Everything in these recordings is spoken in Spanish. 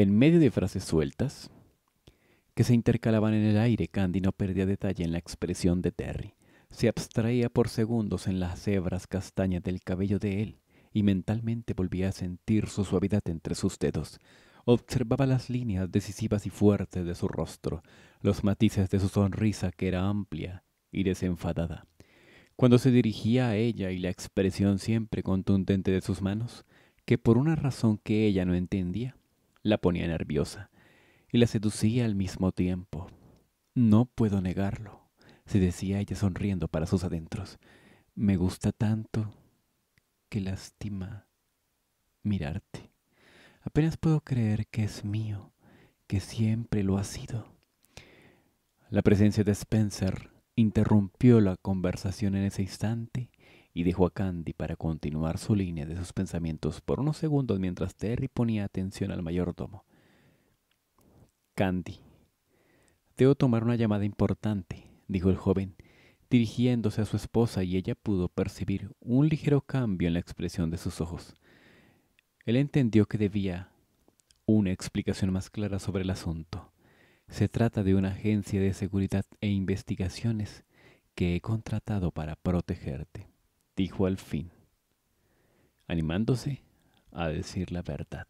en medio de frases sueltas que se intercalaban en el aire, Candy no perdía detalle en la expresión de Terry. Se abstraía por segundos en las hebras castañas del cabello de él y mentalmente volvía a sentir su suavidad entre sus dedos. Observaba las líneas decisivas y fuertes de su rostro, los matices de su sonrisa que era amplia y desenfadada. Cuando se dirigía a ella y la expresión siempre contundente de sus manos, que por una razón que ella no entendía, la ponía nerviosa y la seducía al mismo tiempo. No puedo negarlo, se decía ella sonriendo para sus adentros. Me gusta tanto que lástima mirarte. Apenas puedo creer que es mío, que siempre lo ha sido. La presencia de Spencer interrumpió la conversación en ese instante y dejó a Candy para continuar su línea de sus pensamientos por unos segundos mientras Terry ponía atención al mayordomo. Candy, debo tomar una llamada importante, dijo el joven, dirigiéndose a su esposa y ella pudo percibir un ligero cambio en la expresión de sus ojos. Él entendió que debía una explicación más clara sobre el asunto. Se trata de una agencia de seguridad e investigaciones que he contratado para protegerte dijo al fin, animándose a decir la verdad.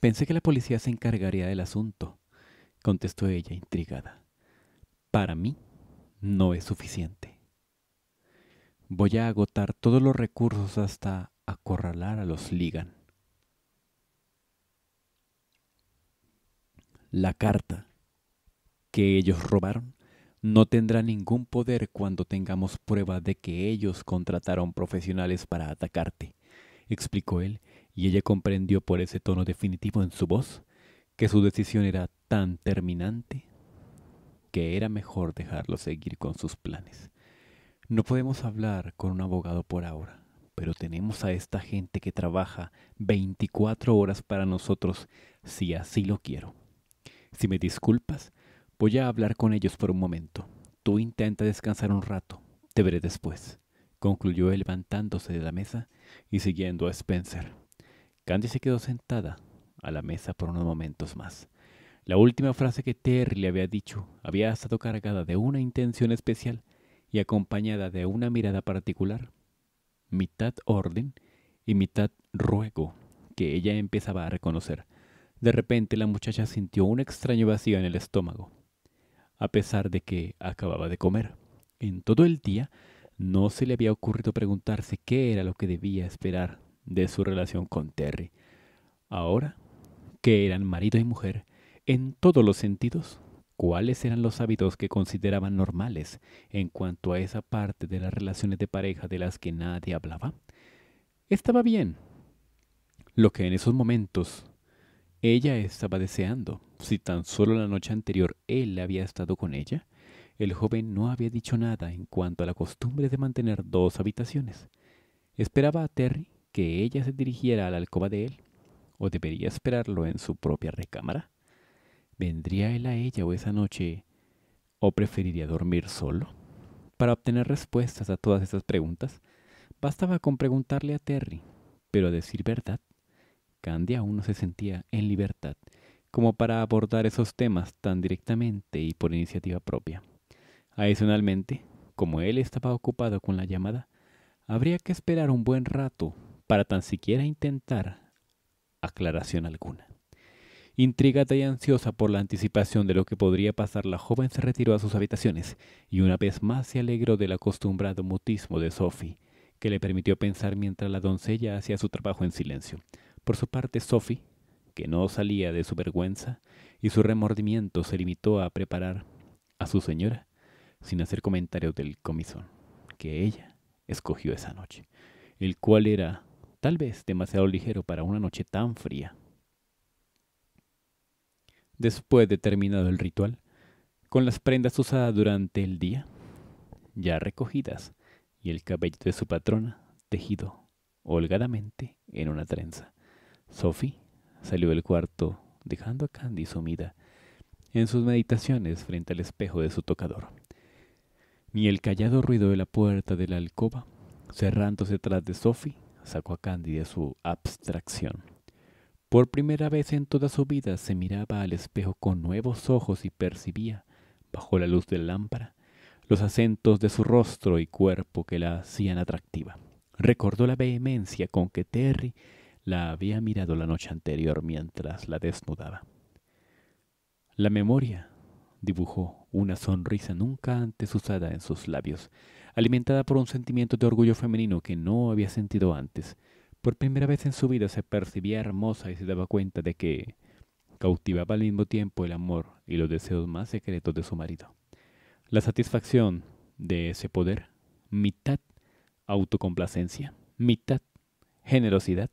Pensé que la policía se encargaría del asunto, contestó ella intrigada. Para mí no es suficiente. Voy a agotar todos los recursos hasta acorralar a los Ligan. La carta que ellos robaron no tendrá ningún poder cuando tengamos prueba de que ellos contrataron profesionales para atacarte, explicó él, y ella comprendió por ese tono definitivo en su voz que su decisión era tan terminante que era mejor dejarlo seguir con sus planes. No podemos hablar con un abogado por ahora, pero tenemos a esta gente que trabaja 24 horas para nosotros si así lo quiero. Si me disculpas, Voy a hablar con ellos por un momento. Tú intenta descansar un rato. Te veré después, concluyó levantándose de la mesa y siguiendo a Spencer. Candy se quedó sentada a la mesa por unos momentos más. La última frase que Terry le había dicho había estado cargada de una intención especial y acompañada de una mirada particular, mitad orden y mitad ruego, que ella empezaba a reconocer. De repente la muchacha sintió un extraño vacío en el estómago a pesar de que acababa de comer. En todo el día no se le había ocurrido preguntarse qué era lo que debía esperar de su relación con Terry. Ahora que eran marido y mujer, en todos los sentidos, cuáles eran los hábitos que consideraban normales en cuanto a esa parte de las relaciones de pareja de las que nadie hablaba. Estaba bien. Lo que en esos momentos ella estaba deseando si tan solo la noche anterior él había estado con ella, el joven no había dicho nada en cuanto a la costumbre de mantener dos habitaciones. Esperaba a Terry que ella se dirigiera a la alcoba de él, o debería esperarlo en su propia recámara. ¿Vendría él a ella o esa noche? ¿O preferiría dormir solo? Para obtener respuestas a todas estas preguntas, bastaba con preguntarle a Terry, pero a decir verdad, Candy aún no se sentía en libertad como para abordar esos temas tan directamente y por iniciativa propia. Adicionalmente, como él estaba ocupado con la llamada, habría que esperar un buen rato para tan siquiera intentar aclaración alguna. Intrigada y ansiosa por la anticipación de lo que podría pasar, la joven se retiró a sus habitaciones y una vez más se alegró del acostumbrado mutismo de Sophie, que le permitió pensar mientras la doncella hacía su trabajo en silencio. Por su parte, Sophie que no salía de su vergüenza y su remordimiento se limitó a preparar a su señora sin hacer comentarios del comisón que ella escogió esa noche, el cual era tal vez demasiado ligero para una noche tan fría. Después de terminado el ritual, con las prendas usadas durante el día, ya recogidas, y el cabello de su patrona tejido holgadamente en una trenza, Sophie salió del cuarto, dejando a Candy sumida en sus meditaciones frente al espejo de su tocador. Ni el callado ruido de la puerta de la alcoba, cerrándose tras de Sophie, sacó a Candy de su abstracción. Por primera vez en toda su vida se miraba al espejo con nuevos ojos y percibía, bajo la luz de la lámpara, los acentos de su rostro y cuerpo que la hacían atractiva. Recordó la vehemencia con que Terry la había mirado la noche anterior mientras la desnudaba. La memoria dibujó una sonrisa nunca antes usada en sus labios, alimentada por un sentimiento de orgullo femenino que no había sentido antes. Por primera vez en su vida se percibía hermosa y se daba cuenta de que cautivaba al mismo tiempo el amor y los deseos más secretos de su marido. La satisfacción de ese poder, mitad autocomplacencia, mitad generosidad,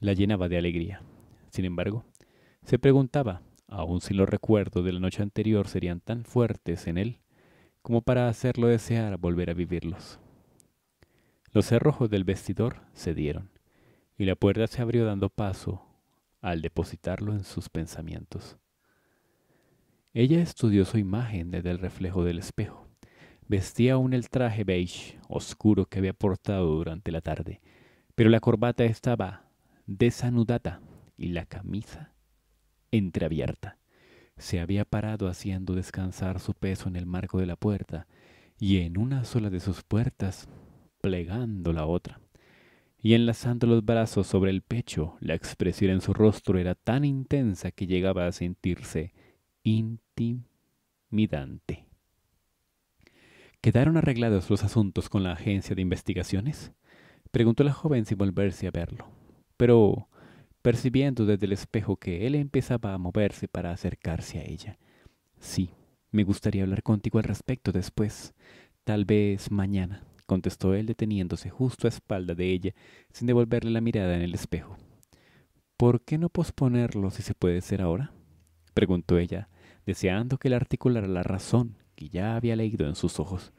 la llenaba de alegría. Sin embargo, se preguntaba, aun si los recuerdos de la noche anterior serían tan fuertes en él como para hacerlo desear volver a vivirlos. Los cerrojos del vestidor cedieron y la puerta se abrió dando paso al depositarlo en sus pensamientos. Ella estudió su imagen desde el reflejo del espejo. Vestía aún el traje beige oscuro que había portado durante la tarde, pero la corbata estaba desanudada y la camisa entreabierta. Se había parado haciendo descansar su peso en el marco de la puerta y en una sola de sus puertas plegando la otra. Y enlazando los brazos sobre el pecho, la expresión en su rostro era tan intensa que llegaba a sentirse intimidante. ¿Quedaron arreglados los asuntos con la agencia de investigaciones? Preguntó la joven sin volverse a verlo pero percibiendo desde el espejo que él empezaba a moverse para acercarse a ella. Sí, me gustaría hablar contigo al respecto después, tal vez mañana, contestó él deteniéndose justo a espalda de ella, sin devolverle la mirada en el espejo. ¿Por qué no posponerlo si se puede hacer ahora? preguntó ella, deseando que él articulara la razón que ya había leído en sus ojos.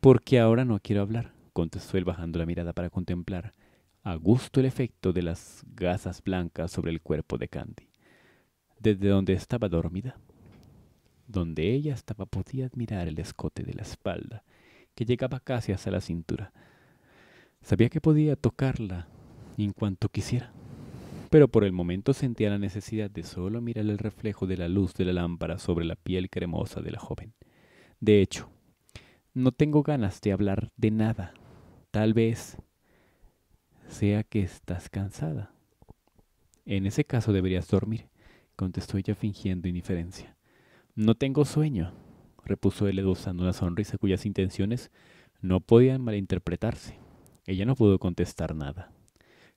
Porque ahora no quiero hablar, contestó él bajando la mirada para contemplar a gusto el efecto de las gasas blancas sobre el cuerpo de Candy, desde donde estaba dormida. Donde ella estaba podía admirar el escote de la espalda, que llegaba casi hasta la cintura. Sabía que podía tocarla en cuanto quisiera, pero por el momento sentía la necesidad de solo mirar el reflejo de la luz de la lámpara sobre la piel cremosa de la joven. De hecho, no tengo ganas de hablar de nada. Tal vez sea que estás cansada. En ese caso deberías dormir, contestó ella fingiendo indiferencia. No tengo sueño, repuso él esbozando una sonrisa cuyas intenciones no podían malinterpretarse. Ella no pudo contestar nada.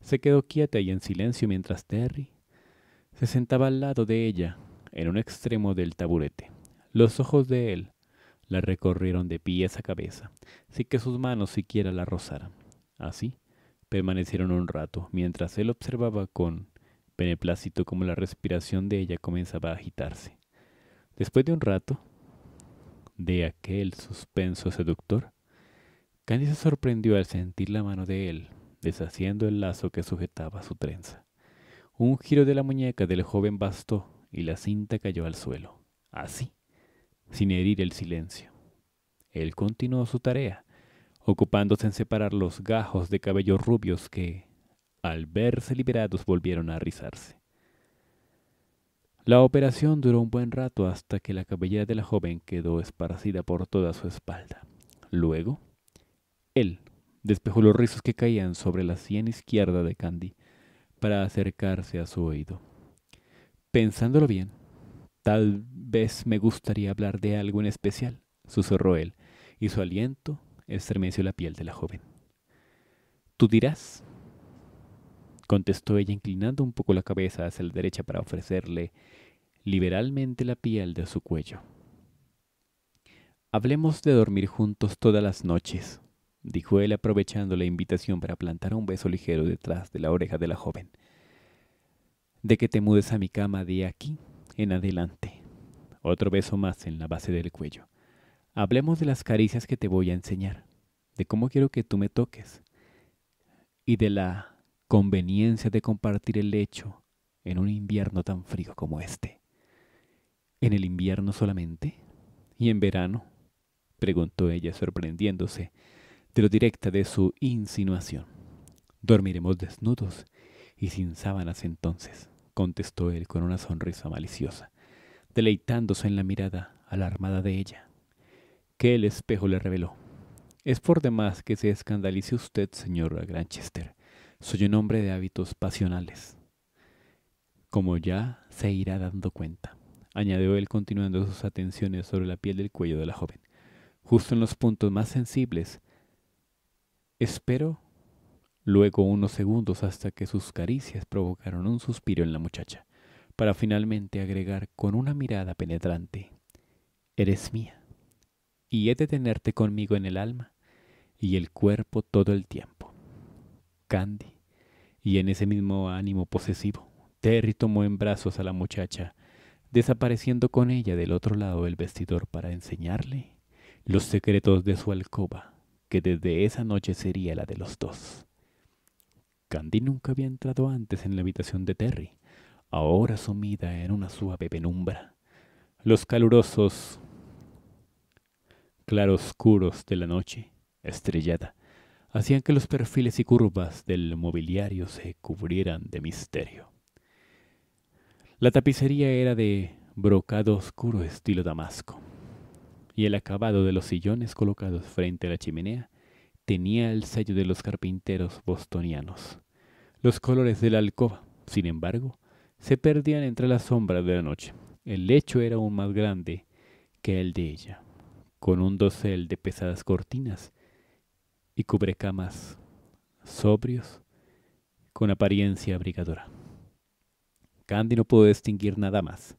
Se quedó quieta y en silencio mientras Terry se sentaba al lado de ella, en un extremo del taburete. Los ojos de él la recorrieron de pies a cabeza, sin que sus manos siquiera la rozaran. Así, Permanecieron un rato, mientras él observaba con beneplácito como la respiración de ella comenzaba a agitarse. Después de un rato, de aquel suspenso seductor, Candy se sorprendió al sentir la mano de él, deshaciendo el lazo que sujetaba su trenza. Un giro de la muñeca del joven bastó y la cinta cayó al suelo, así, sin herir el silencio. Él continuó su tarea, ocupándose en separar los gajos de cabellos rubios que, al verse liberados, volvieron a rizarse. La operación duró un buen rato hasta que la cabellera de la joven quedó esparcida por toda su espalda. Luego, él despejó los rizos que caían sobre la sien izquierda de Candy para acercarse a su oído. Pensándolo bien, tal vez me gustaría hablar de algo en especial, susurró él, y su aliento estremeció la piel de la joven. Tú dirás, contestó ella inclinando un poco la cabeza hacia la derecha para ofrecerle liberalmente la piel de su cuello. Hablemos de dormir juntos todas las noches, dijo él aprovechando la invitación para plantar un beso ligero detrás de la oreja de la joven. De que te mudes a mi cama de aquí en adelante. Otro beso más en la base del cuello. Hablemos de las caricias que te voy a enseñar, de cómo quiero que tú me toques y de la conveniencia de compartir el lecho en un invierno tan frío como este. ¿En el invierno solamente? ¿Y en verano? preguntó ella sorprendiéndose de lo directa de su insinuación. Dormiremos desnudos y sin sábanas entonces, contestó él con una sonrisa maliciosa, deleitándose en la mirada alarmada de ella que el espejo le reveló. Es por demás que se escandalice usted, señor Granchester. Soy un hombre de hábitos pasionales. Como ya se irá dando cuenta, añadió él continuando sus atenciones sobre la piel del cuello de la joven, justo en los puntos más sensibles. Espero luego unos segundos hasta que sus caricias provocaron un suspiro en la muchacha, para finalmente agregar con una mirada penetrante, Eres mía y he de tenerte conmigo en el alma y el cuerpo todo el tiempo. Candy. Y en ese mismo ánimo posesivo, Terry tomó en brazos a la muchacha, desapareciendo con ella del otro lado del vestidor para enseñarle los secretos de su alcoba, que desde esa noche sería la de los dos. Candy nunca había entrado antes en la habitación de Terry, ahora sumida en una suave penumbra. Los calurosos claroscuros de la noche, estrellada, hacían que los perfiles y curvas del mobiliario se cubrieran de misterio. La tapicería era de brocado oscuro estilo damasco, y el acabado de los sillones colocados frente a la chimenea tenía el sello de los carpinteros bostonianos. Los colores de la alcoba, sin embargo, se perdían entre las sombras de la noche. El lecho era aún más grande que el de ella con un dosel de pesadas cortinas y cubrecamas sobrios con apariencia abrigadora. Candy no pudo distinguir nada más.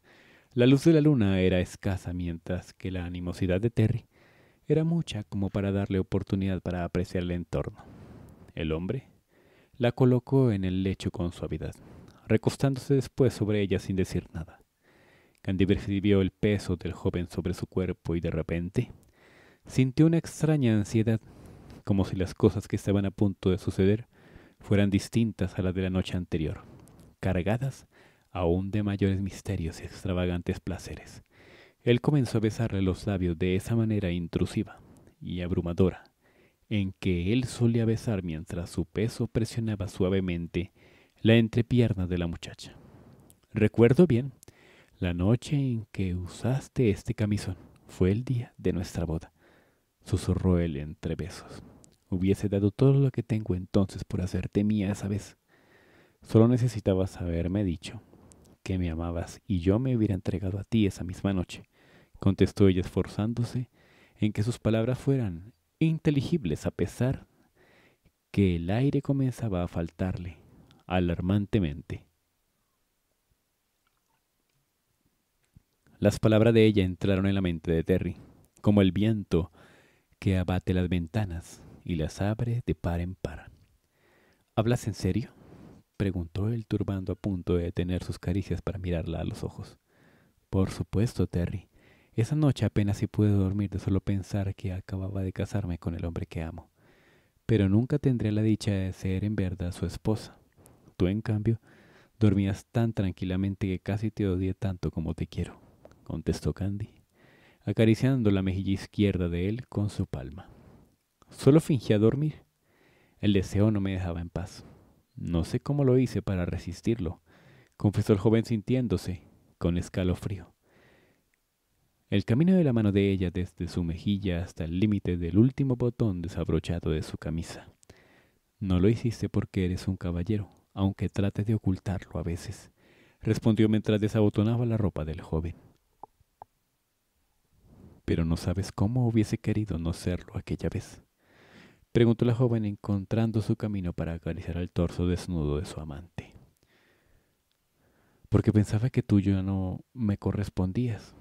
La luz de la luna era escasa mientras que la animosidad de Terry era mucha como para darle oportunidad para apreciar el entorno. El hombre la colocó en el lecho con suavidad, recostándose después sobre ella sin decir nada. Andy percibió el peso del joven sobre su cuerpo y de repente sintió una extraña ansiedad, como si las cosas que estaban a punto de suceder fueran distintas a las de la noche anterior, cargadas aún de mayores misterios y extravagantes placeres. Él comenzó a besarle los labios de esa manera intrusiva y abrumadora, en que él solía besar mientras su peso presionaba suavemente la entrepierna de la muchacha. Recuerdo bien la noche en que usaste este camisón fue el día de nuestra boda, susurró él entre besos. Hubiese dado todo lo que tengo entonces por hacerte mía esa vez. Solo necesitabas haberme dicho que me amabas y yo me hubiera entregado a ti esa misma noche, contestó ella esforzándose en que sus palabras fueran inteligibles a pesar que el aire comenzaba a faltarle alarmantemente. Las palabras de ella entraron en la mente de Terry, como el viento que abate las ventanas y las abre de par en par. ¿Hablas en serio? preguntó él turbando a punto de detener sus caricias para mirarla a los ojos. Por supuesto, Terry. Esa noche apenas si pude dormir de solo pensar que acababa de casarme con el hombre que amo. Pero nunca tendré la dicha de ser en verdad su esposa. Tú, en cambio, dormías tan tranquilamente que casi te odié tanto como te quiero contestó Candy, acariciando la mejilla izquierda de él con su palma. Solo fingía dormir. El deseo no me dejaba en paz. No sé cómo lo hice para resistirlo, confesó el joven sintiéndose con escalofrío. El camino de la mano de ella desde su mejilla hasta el límite del último botón desabrochado de su camisa. No lo hiciste porque eres un caballero, aunque trate de ocultarlo a veces, respondió mientras desabotonaba la ropa del joven pero no sabes cómo hubiese querido no serlo aquella vez. Preguntó la joven encontrando su camino para acariciar el torso desnudo de su amante. Porque pensaba que tú ya no me correspondías.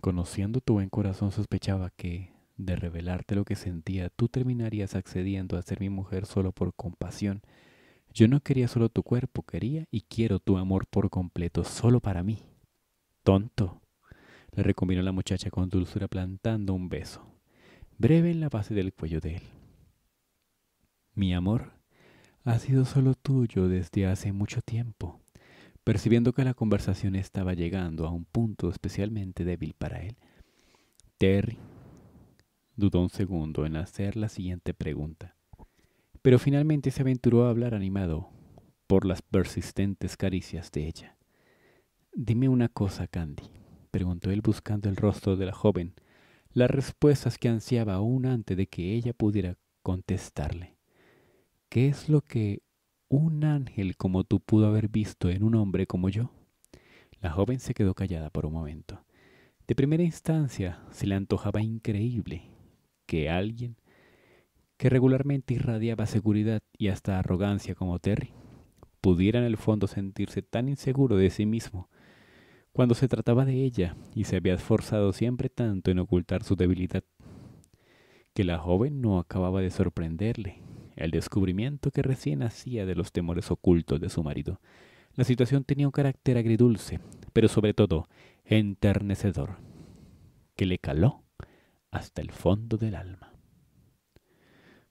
Conociendo tu buen corazón sospechaba que, de revelarte lo que sentía, tú terminarías accediendo a ser mi mujer solo por compasión. Yo no quería solo tu cuerpo, quería y quiero tu amor por completo, solo para mí. Tonto, le recombinó la muchacha con dulzura plantando un beso, breve en la base del cuello de él. Mi amor ha sido solo tuyo desde hace mucho tiempo. Percibiendo que la conversación estaba llegando a un punto especialmente débil para él, Terry dudó un segundo en hacer la siguiente pregunta, pero finalmente se aventuró a hablar animado por las persistentes caricias de ella. Dime una cosa, Candy preguntó él buscando el rostro de la joven, las respuestas que ansiaba aún antes de que ella pudiera contestarle. ¿Qué es lo que un ángel como tú pudo haber visto en un hombre como yo? La joven se quedó callada por un momento. De primera instancia se le antojaba increíble que alguien que regularmente irradiaba seguridad y hasta arrogancia como Terry pudiera en el fondo sentirse tan inseguro de sí mismo cuando se trataba de ella y se había esforzado siempre tanto en ocultar su debilidad, que la joven no acababa de sorprenderle el descubrimiento que recién hacía de los temores ocultos de su marido. La situación tenía un carácter agridulce, pero sobre todo enternecedor, que le caló hasta el fondo del alma.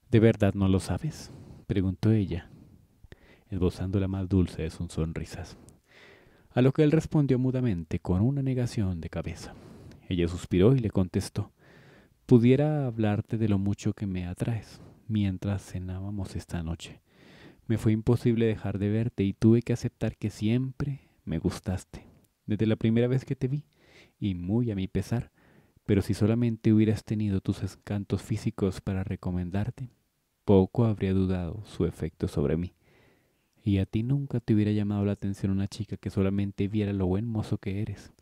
¿De verdad no lo sabes? preguntó ella, esbozando la más dulce de sus sonrisas a lo que él respondió mudamente con una negación de cabeza. Ella suspiró y le contestó, pudiera hablarte de lo mucho que me atraes mientras cenábamos esta noche. Me fue imposible dejar de verte y tuve que aceptar que siempre me gustaste, desde la primera vez que te vi, y muy a mi pesar, pero si solamente hubieras tenido tus encantos físicos para recomendarte, poco habría dudado su efecto sobre mí y a ti nunca te hubiera llamado la atención una chica que solamente viera lo buen mozo que eres.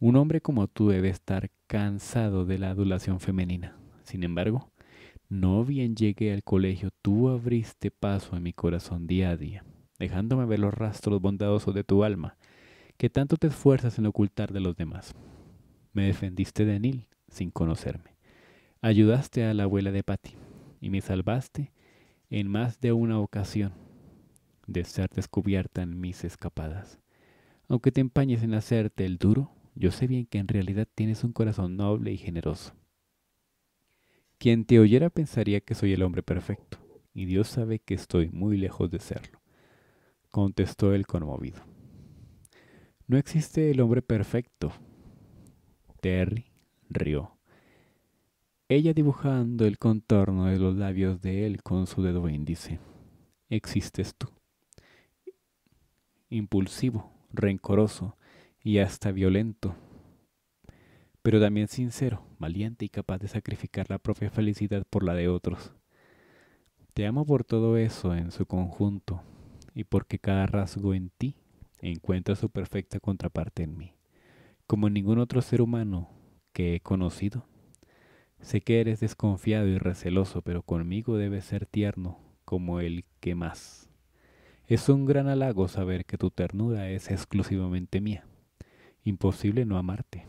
Un hombre como tú debe estar cansado de la adulación femenina. Sin embargo, no bien llegué al colegio, tú abriste paso en mi corazón día a día, dejándome ver los rastros bondadosos de tu alma, que tanto te esfuerzas en ocultar de los demás. Me defendiste de Nil sin conocerme. Ayudaste a la abuela de Patty y me salvaste en más de una ocasión de ser descubierta en mis escapadas. Aunque te empañes en hacerte el duro, yo sé bien que en realidad tienes un corazón noble y generoso. Quien te oyera pensaría que soy el hombre perfecto, y Dios sabe que estoy muy lejos de serlo, contestó él conmovido. No existe el hombre perfecto. Terry rió. Ella dibujando el contorno de los labios de él con su dedo índice. Existes tú impulsivo, rencoroso y hasta violento, pero también sincero, valiente y capaz de sacrificar la propia felicidad por la de otros. Te amo por todo eso en su conjunto y porque cada rasgo en ti encuentra su perfecta contraparte en mí, como ningún otro ser humano que he conocido. Sé que eres desconfiado y receloso, pero conmigo debes ser tierno como el que más. Es un gran halago saber que tu ternura es exclusivamente mía. Imposible no amarte.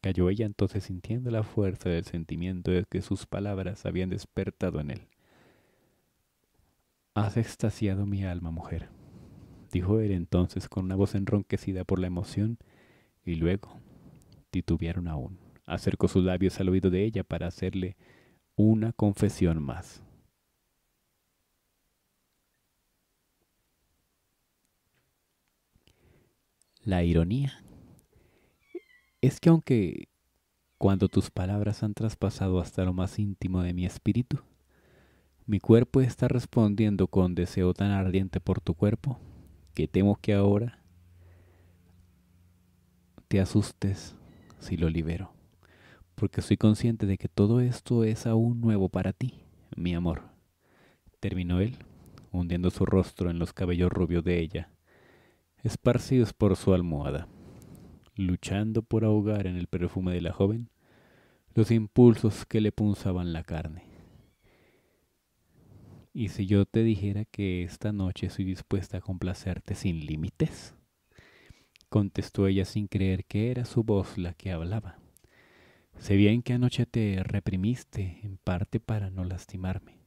Cayó ella entonces sintiendo la fuerza del sentimiento de que sus palabras habían despertado en él. Has extasiado mi alma, mujer, dijo él entonces con una voz enronquecida por la emoción, y luego titubearon aún. Acercó sus labios al oído de ella para hacerle una confesión más. La ironía es que aunque cuando tus palabras han traspasado hasta lo más íntimo de mi espíritu, mi cuerpo está respondiendo con deseo tan ardiente por tu cuerpo que temo que ahora te asustes si lo libero, porque soy consciente de que todo esto es aún nuevo para ti, mi amor. Terminó él, hundiendo su rostro en los cabellos rubios de ella esparcidos por su almohada, luchando por ahogar en el perfume de la joven los impulsos que le punzaban la carne. ¿Y si yo te dijera que esta noche soy dispuesta a complacerte sin límites? contestó ella sin creer que era su voz la que hablaba. Sé bien que anoche te reprimiste en parte para no lastimarme,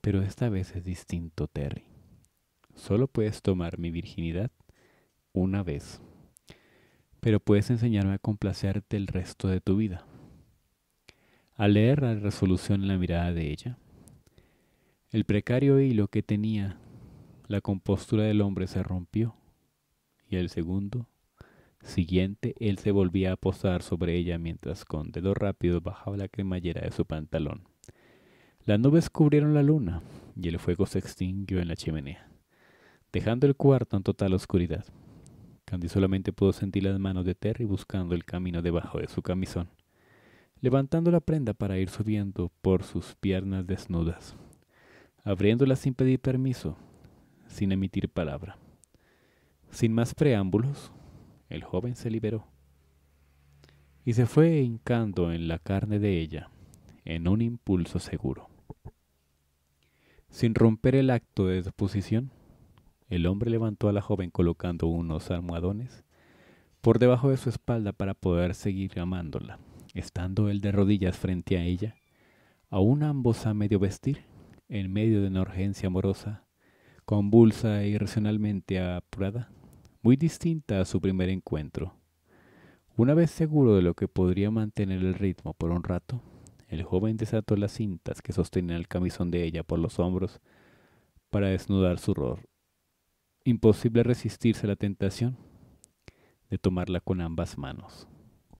pero esta vez es distinto, Terry. Solo puedes tomar mi virginidad una vez, pero puedes enseñarme a complacerte el resto de tu vida. Al leer la resolución en la mirada de ella, el precario hilo que tenía la compostura del hombre se rompió y el segundo siguiente él se volvía a posar sobre ella mientras con dedo rápido bajaba la cremallera de su pantalón. Las nubes cubrieron la luna y el fuego se extinguió en la chimenea, dejando el cuarto en total oscuridad. Candy solamente pudo sentir las manos de Terry buscando el camino debajo de su camisón, levantando la prenda para ir subiendo por sus piernas desnudas, abriéndola sin pedir permiso, sin emitir palabra. Sin más preámbulos, el joven se liberó y se fue hincando en la carne de ella en un impulso seguro. Sin romper el acto de disposición, el hombre levantó a la joven colocando unos almohadones por debajo de su espalda para poder seguir amándola. Estando él de rodillas frente a ella, aún ambos a medio vestir, en medio de una urgencia amorosa, convulsa e irracionalmente apurada, muy distinta a su primer encuentro. Una vez seguro de lo que podría mantener el ritmo por un rato, el joven desató las cintas que sostenían el camisón de ella por los hombros para desnudar su, imposible resistirse a la tentación de tomarla con ambas manos.